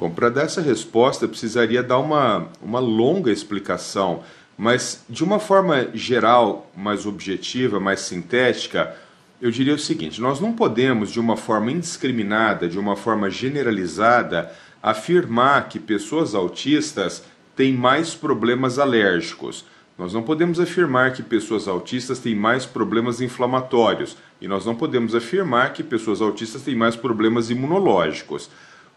Bom, para dar essa resposta, eu precisaria dar uma, uma longa explicação, mas de uma forma geral, mais objetiva, mais sintética, eu diria o seguinte: nós não podemos, de uma forma indiscriminada, de uma forma generalizada, afirmar que pessoas autistas têm mais problemas alérgicos. Nós não podemos afirmar que pessoas autistas têm mais problemas inflamatórios e nós não podemos afirmar que pessoas autistas têm mais problemas imunológicos.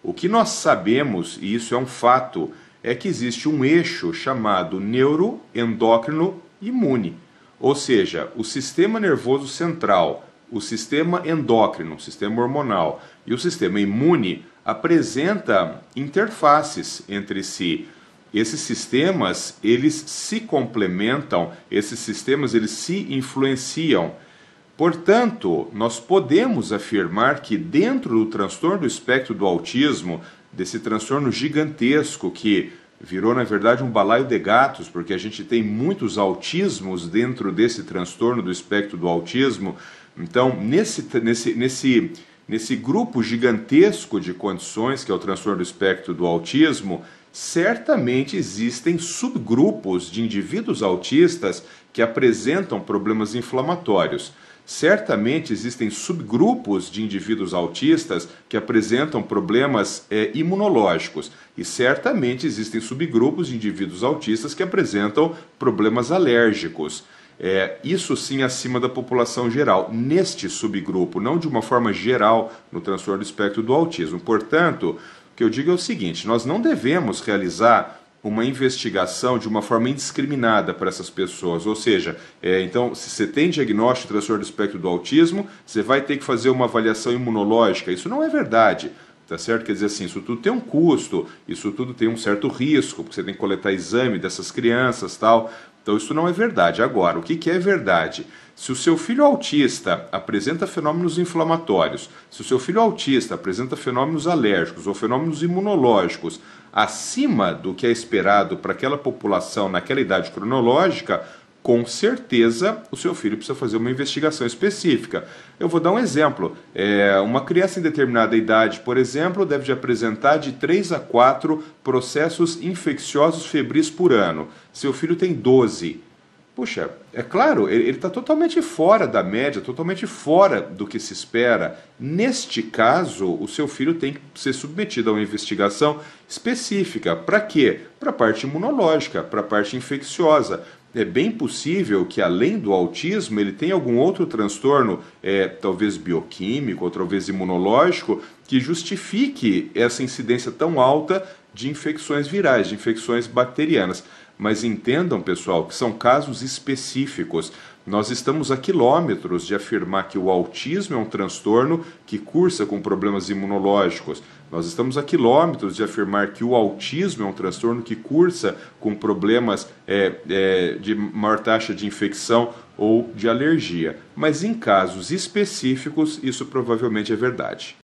O que nós sabemos, e isso é um fato, é que existe um eixo chamado neuroendócrino imune, ou seja, o sistema nervoso central, o sistema endócrino, o sistema hormonal e o sistema imune apresenta interfaces entre si. Esses sistemas, eles se complementam, esses sistemas eles se influenciam. Portanto, nós podemos afirmar que dentro do transtorno do espectro do autismo, desse transtorno gigantesco que virou na verdade um balaio de gatos, porque a gente tem muitos autismos dentro desse transtorno do espectro do autismo. Então, nesse nesse nesse nesse grupo gigantesco de condições que é o transtorno do espectro do autismo, certamente existem subgrupos de indivíduos autistas que apresentam problemas inflamatórios. Certamente existem subgrupos de indivíduos autistas que apresentam problemas é, imunológicos, e certamente existem subgrupos de indivíduos autistas que apresentam problemas alérgicos. É, isso sim acima da população geral, neste subgrupo, não de uma forma geral no transtorno do espectro do autismo. Portanto, o que eu digo é o seguinte: nós não devemos realizar uma investigação de uma forma indiscriminada para essas pessoas. Ou seja, é, então, se você tem diagnóstico de transtorno do espectro do autismo, você vai ter que fazer uma avaliação imunológica. Isso não é verdade. Tá certo? Quer dizer assim, isso tudo tem um custo, isso tudo tem um certo risco, porque você tem que coletar exame dessas crianças tal. Então isso não é verdade. Agora, o que, que é verdade? Se o seu filho autista apresenta fenômenos inflamatórios, se o seu filho autista apresenta fenômenos alérgicos ou fenômenos imunológicos acima do que é esperado para aquela população naquela idade cronológica, com certeza o seu filho precisa fazer uma investigação específica. Eu vou dar um exemplo. É, uma criança em determinada idade, por exemplo, deve apresentar de 3 a 4 processos infecciosos febris por ano. Seu filho tem 12. Puxa, é claro, ele está totalmente fora da média, totalmente fora do que se espera. Neste caso, o seu filho tem que ser submetido a uma investigação específica. Para quê? Para a parte imunológica, para a parte infecciosa é bem possível que além do autismo ele tenha algum outro transtorno, é, talvez bioquímico, ou talvez imunológico, que justifique essa incidência tão alta de infecções virais, de infecções bacterianas. Mas entendam, pessoal, que são casos específicos. Nós estamos a quilômetros de afirmar que o autismo é um transtorno que cursa com problemas imunológicos, nós estamos a quilômetros de afirmar que o autismo é um transtorno que cursa com problemas é, é, de maior taxa de infecção ou de alergia. Mas em casos específicos, isso provavelmente é verdade.